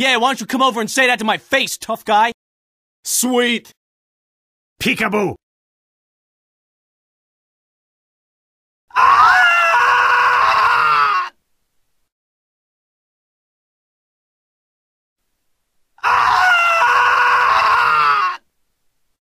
Yeah, why don't you come over and say that to my face, tough guy? Sweet! Peekaboo!